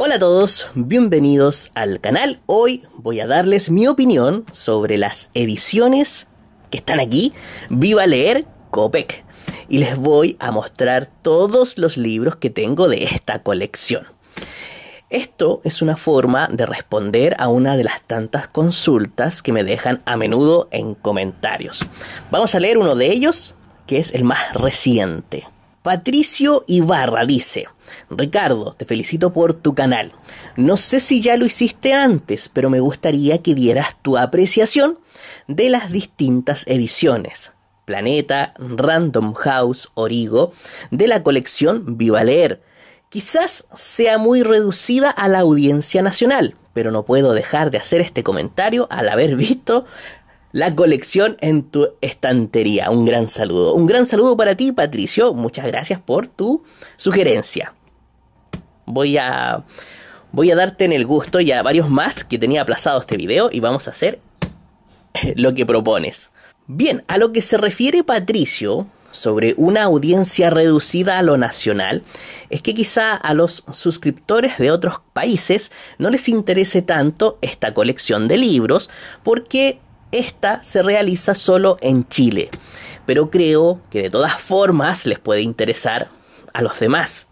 Hola a todos, bienvenidos al canal. Hoy voy a darles mi opinión sobre las ediciones que están aquí. Viva Leer Copec. Y les voy a mostrar todos los libros que tengo de esta colección. Esto es una forma de responder a una de las tantas consultas que me dejan a menudo en comentarios. Vamos a leer uno de ellos, que es el más reciente. Patricio Ibarra dice, Ricardo, te felicito por tu canal. No sé si ya lo hiciste antes, pero me gustaría que dieras tu apreciación de las distintas ediciones. Planeta, Random House, Origo, de la colección Viva Leer. Quizás sea muy reducida a la audiencia nacional, pero no puedo dejar de hacer este comentario al haber visto la colección en tu estantería. Un gran saludo. Un gran saludo para ti, Patricio. Muchas gracias por tu sugerencia. Voy a, voy a darte en el gusto y a varios más que tenía aplazado este video y vamos a hacer lo que propones. Bien, a lo que se refiere Patricio sobre una audiencia reducida a lo nacional, es que quizá a los suscriptores de otros países no les interese tanto esta colección de libros porque esta se realiza solo en Chile, pero creo que de todas formas les puede interesar a los demás.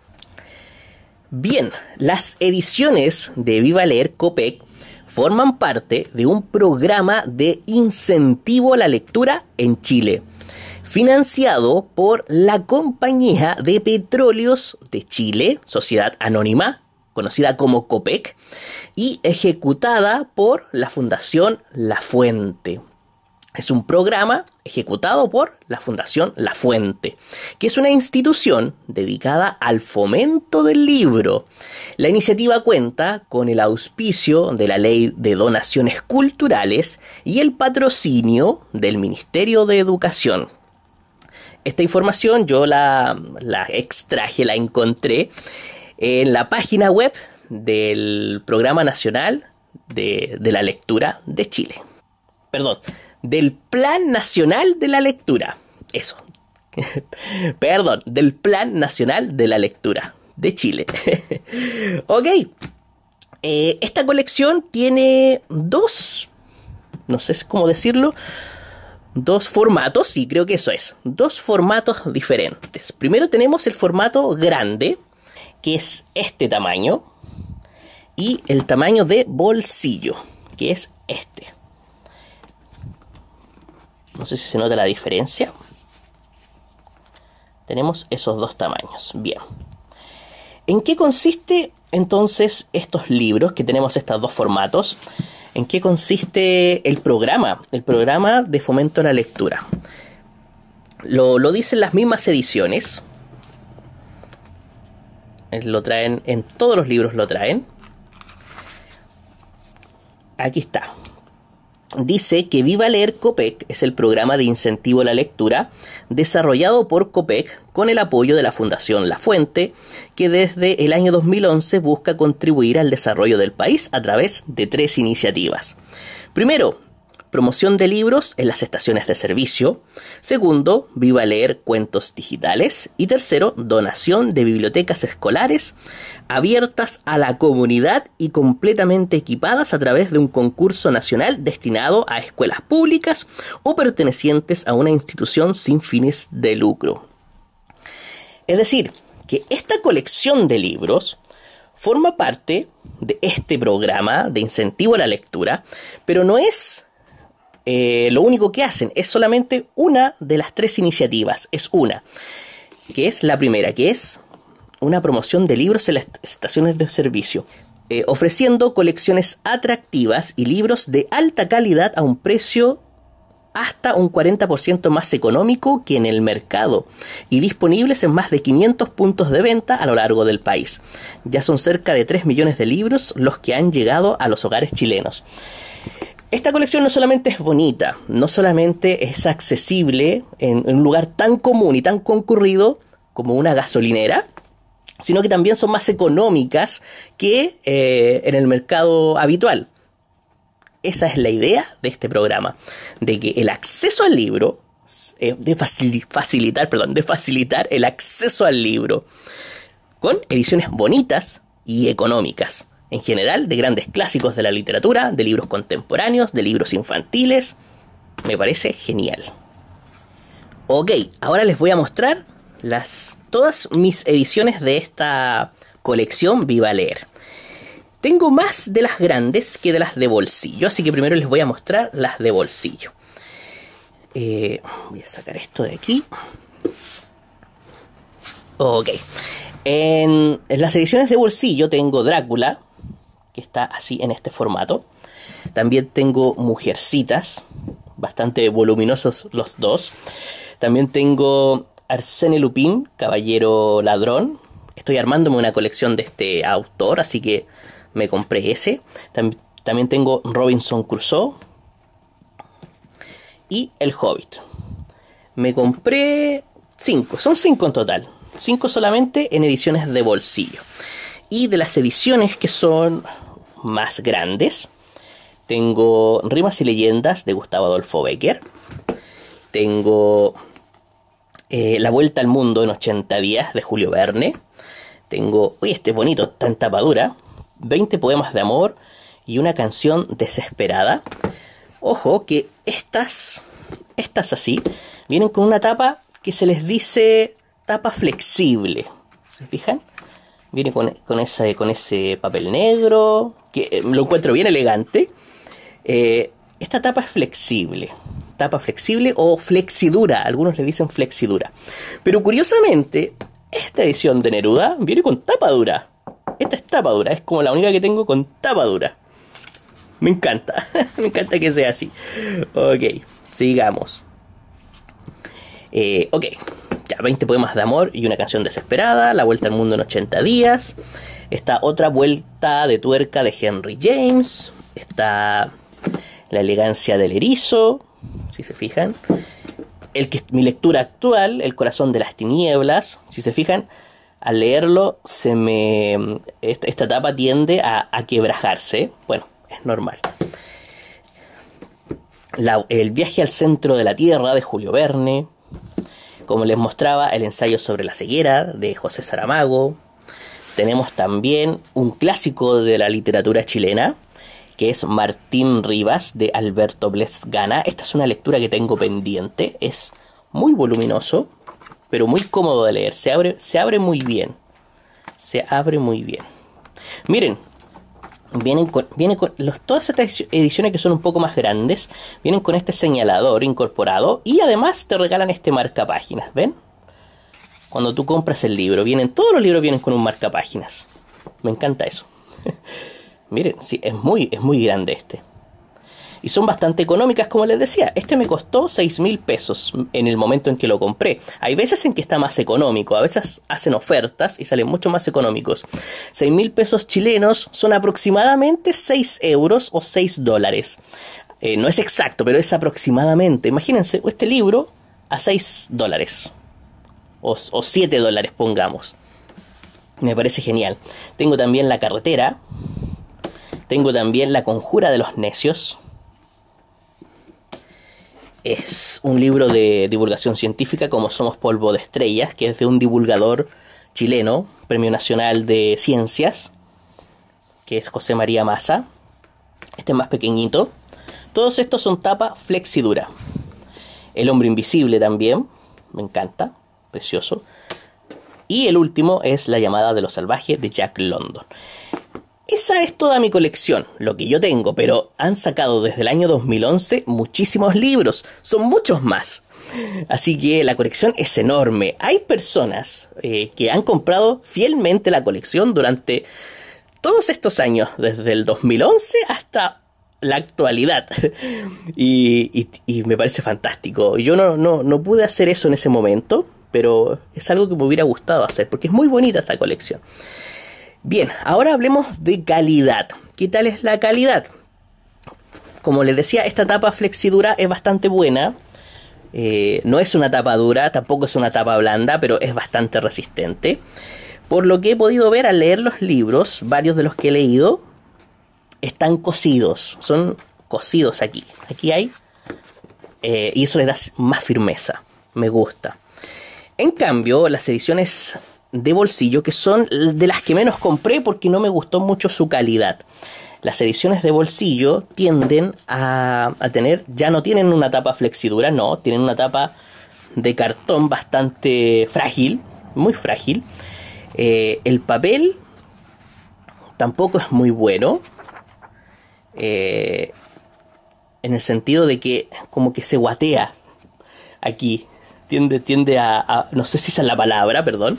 Bien, las ediciones de Viva Leer Copec forman parte de un programa de incentivo a la lectura en Chile, financiado por la Compañía de Petróleos de Chile, Sociedad Anónima, conocida como COPEC, y ejecutada por la Fundación La Fuente. Es un programa ejecutado por la Fundación La Fuente, que es una institución dedicada al fomento del libro. La iniciativa cuenta con el auspicio de la Ley de Donaciones Culturales y el patrocinio del Ministerio de Educación. Esta información yo la, extraje, la encontré en la página web del Programa Nacional de, la Lectura de Chile. Perdón, del Plan Nacional de la Lectura. Eso. Perdón, del Plan Nacional de la Lectura de Chile. ok. Eh, esta colección tiene dos, no sé cómo decirlo, dos formatos, y creo que eso es, dos formatos diferentes. Primero tenemos el formato grande, que es este tamaño, y el tamaño de bolsillo, que es este. No sé si se nota la diferencia. Tenemos esos dos tamaños. Bien. ¿En qué consiste entonces estos libros que tenemos estos dos formatos? ¿En qué consiste el programa? El programa de fomento a la lectura. Lo, lo dicen las mismas ediciones. Eh, lo traen en todos los libros, lo traen. Aquí está. Dice que Viva Leer COPEC es el programa de incentivo a la lectura desarrollado por COPEC con el apoyo de la Fundación La Fuente, que desde el año 2011 busca contribuir al desarrollo del país a través de tres iniciativas. Primero, promoción de libros en las estaciones de servicio. Segundo, viva leer cuentos digitales. Y tercero, donación de bibliotecas escolares abiertas a la comunidad y completamente equipadas a través de un concurso nacional destinado a escuelas públicas o pertenecientes a una institución sin fines de lucro. Es decir, que esta colección de libros forma parte de este programa de incentivo a la lectura, pero no es eh, lo único que hacen es solamente una de las tres iniciativas, es una, que es la primera, que es una promoción de libros en las estaciones de servicio. Eh, ofreciendo colecciones atractivas y libros de alta calidad a un precio hasta un 40% más económico que en el mercado y disponibles en más de 500 puntos de venta a lo largo del país. Ya son cerca de 3 millones de libros los que han llegado a los hogares chilenos. Esta colección no solamente es bonita, no solamente es accesible en, un lugar tan común y tan concurrido como una gasolinera, sino que también son más económicas que eh, en el mercado habitual. Esa es la idea de este programa, de que el acceso al libro, eh, de facilitar, de facilitar el acceso al libro con ediciones bonitas y económicas en general, de grandes clásicos de la literatura, de libros contemporáneos, de libros infantiles. Me parece genial. Ok, ahora les voy a mostrar las, todas mis ediciones de esta colección Viva Leer. Tengo más de las grandes que de las de bolsillo, así que primero les voy a mostrar las de bolsillo. Eh, voy a sacar esto de aquí. Ok. en las ediciones de bolsillo tengo Drácula, que está así en este formato. También tengo Mujercitas, bastante voluminosos los dos. También tengo Arsene Lupin, Caballero Ladrón. Estoy armándome una colección de este autor, así que me compré ese. También, también tengo Robinson Crusoe y El Hobbit. Me compré cinco, son cinco en total. Cinco solamente en ediciones de bolsillo. Y de las ediciones que son más grandes. Tengo Rimas y Leyendas de Gustavo Adolfo Becker. Tengo eh, La Vuelta al Mundo en 80 días de Julio Verne. Tengo, uy, este bonito, tan tapadura. 20 poemas de amor y una canción desesperada. Ojo que estas, estas así, vienen con una tapa que se les dice tapa flexible. ¿Se fijan? Viene con, con, con ese papel negro, eh, lo encuentro bien elegante. Eh, esta tapa es flexible. Tapa flexible o flexidura. Algunos le dicen flexidura. Pero curiosamente, esta edición de Neruda viene con tapa dura. Esta es tapa dura. Es como la única que tengo con tapa dura. Me encanta. Me encanta que sea así. Ok, sigamos. Eh, ok, ya 20 poemas de amor y una canción desesperada. La vuelta al mundo en 80 días. Está otra vuelta de tuerca de Henry James. Está la elegancia del erizo, si se fijan. El que, mi lectura actual, El corazón de las tinieblas, si se fijan, al leerlo se me esta, tapa etapa tiende a, quebrajarse. Bueno, es normal. el viaje al centro de la Tierra de Julio Verne. Como les mostraba, el ensayo sobre la ceguera de José Saramago. Tenemos también un clásico de la literatura chilena, que es Martín Rivas de Alberto Blesgana. Esta es una lectura que tengo pendiente, es muy voluminoso, pero muy cómodo de leer, se abre, se abre muy bien. Se abre muy bien. Miren, vienen con, vienen con todas estas ediciones que son un poco más grandes, vienen con este señalador incorporado y además te regalan este marca páginas, ¿ven? Cuando tú compras el libro, vienen todos los libros vienen con un marcapáginas. Me encanta eso. Miren, sí, es muy, es muy grande este. Y son bastante económicas, como les decía. Este me costó 6 mil pesos en el momento en que lo compré. Hay veces en que está más económico, a veces hacen ofertas y salen mucho más económicos. 6 mil pesos chilenos son aproximadamente 6 euros o 6 dólares. Eh, no es exacto, pero es aproximadamente. Imagínense, este libro a 6 dólares o, siete 7 dólares, pongamos. Me parece genial. Tengo también la carretera. Tengo también la conjura de los necios. Es un libro de divulgación científica como Somos Polvo de Estrellas, que es de un divulgador chileno, Premio Nacional de Ciencias, que es José María Massa. Este es más pequeñito. Todos estos son tapa flexidura. El hombre invisible también, me encanta precioso. Y el último es La llamada de los salvajes de Jack London. Esa es toda mi colección, lo que yo tengo, pero han sacado desde el año 2011 muchísimos libros, son muchos más. Así que la colección es enorme. Hay personas eh, que han comprado fielmente la colección durante todos estos años, desde el 2011 hasta la actualidad. y, me parece fantástico. Yo no, no, no pude hacer eso en ese momento, pero es algo que me hubiera gustado hacer, porque es muy bonita esta colección. Bien, ahora hablemos de calidad. ¿Qué tal es la calidad? Como les decía, esta tapa flexidura es bastante buena. Eh, no es una tapa dura, tampoco es una tapa blanda, pero es bastante resistente. Por lo que he podido ver al leer los libros, varios de los que he leído, están cosidos, son cosidos aquí. Aquí hay, eh, y eso les da más firmeza, me gusta. En cambio, las ediciones de bolsillo, que son de las que menos compré porque no me gustó mucho su calidad. Las ediciones de bolsillo tienden a, tener, ya no tienen una tapa flexidura, no, tienen una tapa de cartón bastante frágil, muy frágil. Eh, el papel tampoco es muy bueno. Eh, en el sentido de que como que se guatea aquí tiende, tiende a, no sé si es la palabra, perdón,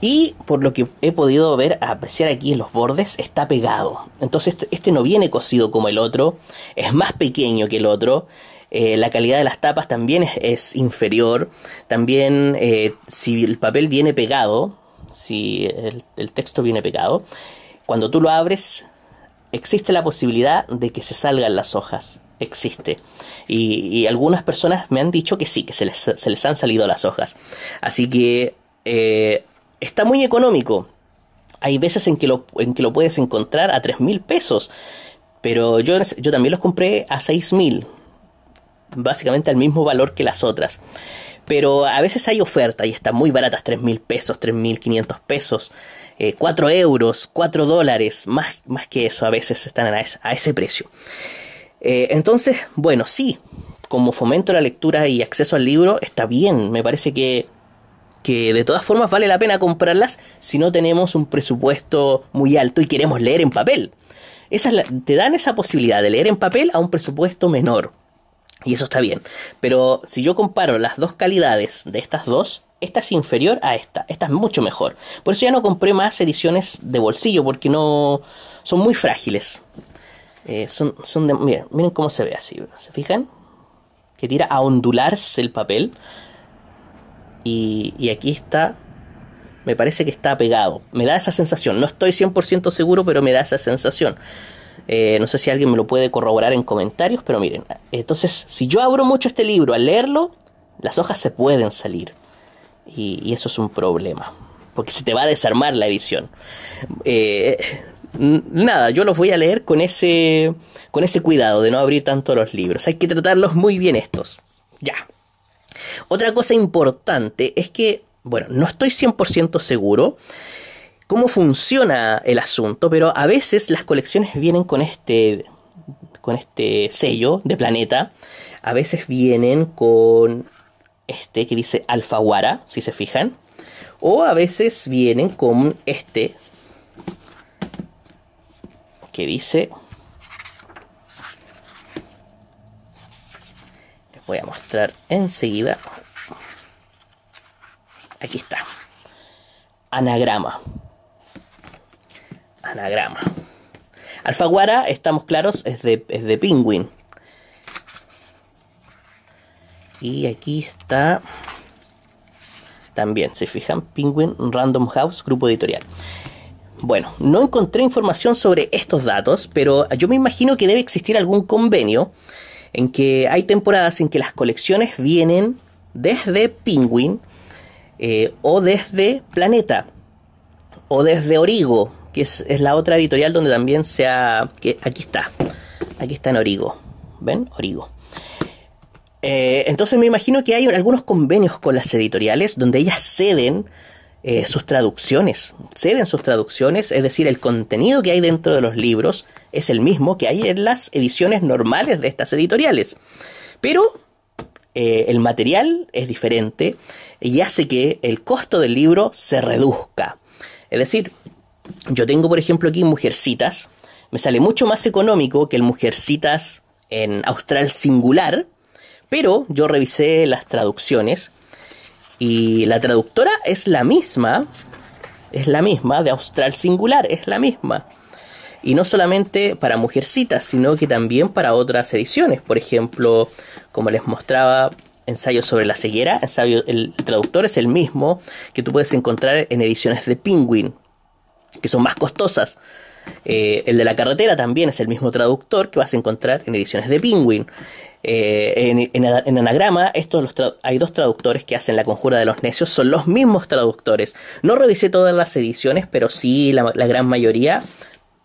y por lo que he podido ver, apreciar aquí en los bordes, está pegado. Entonces este, este no viene cosido como el otro, es más pequeño que el otro, eh, la calidad de las tapas también es, inferior, también eh, si el papel viene pegado, si el, el texto viene pegado, cuando tú lo abres, existe la posibilidad de que se salgan las hojas existe. Y, algunas personas me han dicho que sí, que se les, se les han salido las hojas. Así que eh, está muy económico. Hay veces en que lo, en lo puedes encontrar a 3 mil pesos. Pero yo, yo también los compré a 6 mil. Básicamente al mismo valor que las otras. Pero a veces hay oferta y están muy baratas. 3 mil pesos, 3 mil 500 pesos. 4 eh, euros, 4 dólares. Más, más que eso a veces están a ese precio. Eh, entonces, bueno, sí, como fomento la lectura y acceso al libro, está bien, me parece que, de todas formas vale la pena comprarlas si no tenemos un presupuesto muy alto y queremos leer en papel. te dan esa posibilidad de leer en papel a un presupuesto menor. Y eso está bien. Pero si yo comparo las dos calidades de estas dos, esta es inferior a esta. Esta es mucho mejor. Por eso ya no compré más ediciones de bolsillo, porque no son muy frágiles. Eh, son, miren, cómo se ve así, ¿se fijan? Que tira a ondularse el papel. Y, aquí está, me parece que está pegado. Me da esa sensación, no estoy 100% seguro, pero me da esa sensación. Eh, no sé si alguien me lo puede corroborar en comentarios, pero miren, entonces si yo abro mucho este libro al leerlo, las hojas se pueden salir. Y, y eso es un problema, porque se te va a desarmar la edición. Eh, nada, yo los voy a leer con ese, con ese cuidado de no abrir tanto los libros. Hay que tratarlos muy bien estos. Ya. Otra cosa importante es que, bueno, no estoy 100% seguro cómo funciona el asunto, pero a veces las colecciones vienen con este, con este sello de planeta, a veces vienen con este que dice Alfaguara, si se fijan, o a veces vienen con este que dice... Les voy a mostrar enseguida. Aquí está. Anagrama. Anagrama. Alfaguara, estamos claros, es de, es de Penguin. Y aquí está también, si fijan, Penguin Random House, grupo editorial. Bueno, no encontré información sobre estos datos, pero yo me imagino que debe existir algún convenio en que hay temporadas en que las colecciones vienen desde Penguin eh, o desde Planeta o desde Origo, que es, la otra editorial donde también se ha... que aquí está, aquí está en Origo, ¿ven? Origo. Eh, entonces me imagino que hay algunos convenios con las editoriales donde ellas ceden eh, sus traducciones, ceden sus traducciones, es decir, el contenido que hay dentro de los libros es el mismo que hay en las ediciones normales de estas editoriales. Pero eh, el material es diferente y hace que el costo del libro se reduzca. Es decir, yo tengo por ejemplo aquí Mujercitas, me sale mucho más económico que el Mujercitas en Austral Singular, pero yo revisé las traducciones y la traductora es la misma, es la misma, de austral singular, es la misma. Y no solamente para mujercitas, sino que también para otras ediciones. Por ejemplo, como les mostraba, ensayo sobre la ceguera, el, traductor es el mismo que tú puedes encontrar en ediciones de Penguin, que son más costosas. Eh, el de la carretera también es el mismo traductor que vas a encontrar en ediciones de Penguin. Eh, en, anagrama, hay dos traductores que hacen la conjura de los necios, son los mismos traductores. No revisé todas las ediciones, pero sí la, gran mayoría.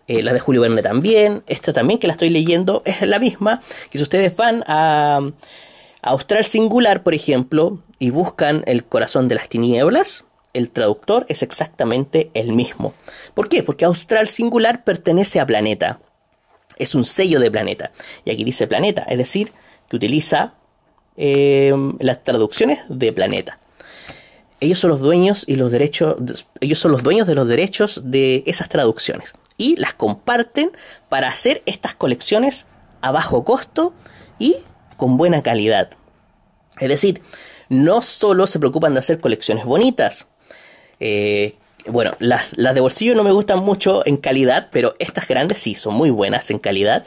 Eh, la de Julio Verne también. Esta también que la estoy leyendo es la misma. Que si ustedes van a Austral Singular, por ejemplo, y buscan El corazón de las tinieblas, el traductor es exactamente el mismo. ¿Por qué? Porque Austral Singular pertenece a Planeta. Es un sello de Planeta. Y aquí dice Planeta, es decir, que utiliza eh, las traducciones de planeta. Ellos son los dueños y los derechos. Ellos son los dueños de los derechos de esas traducciones. Y las comparten para hacer estas colecciones a bajo costo y con buena calidad. Es decir, no solo se preocupan de hacer colecciones bonitas. Eh, bueno, las, las de bolsillo no me gustan mucho en calidad, pero estas grandes sí son muy buenas en calidad.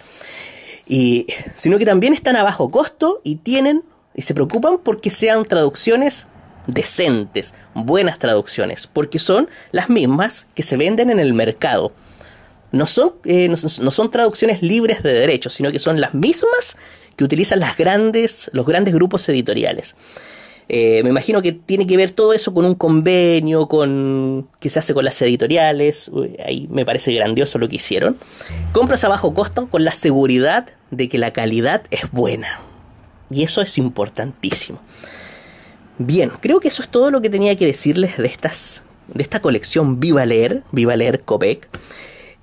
Y, sino que también están a bajo costo y tienen y se preocupan porque sean traducciones decentes, buenas traducciones, porque son las mismas que se venden en el mercado. No son, eh, no, son traducciones libres de derechos, sino que son las mismas que utilizan las grandes, los grandes grupos editoriales. Eh, me imagino que tiene que ver todo eso con un convenio, con que se hace con las editoriales. Uy, ahí me parece grandioso lo que hicieron. Compras a bajo costo con la seguridad de que la calidad es buena. Y eso es importantísimo. Bien, creo que eso es todo lo que tenía que decirles de estas de esta colección Viva Leer, Viva Leer Copec.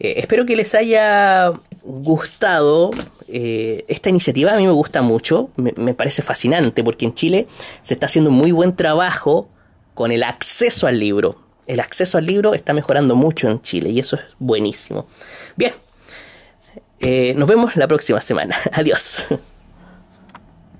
Eh, espero que les haya gustado eh, esta iniciativa, a mí me gusta mucho, me, parece fascinante, porque en Chile se está haciendo muy buen trabajo con el acceso al libro. El acceso al libro está mejorando mucho en Chile y eso es buenísimo. Bien, eh, nos vemos la próxima semana. Adiós.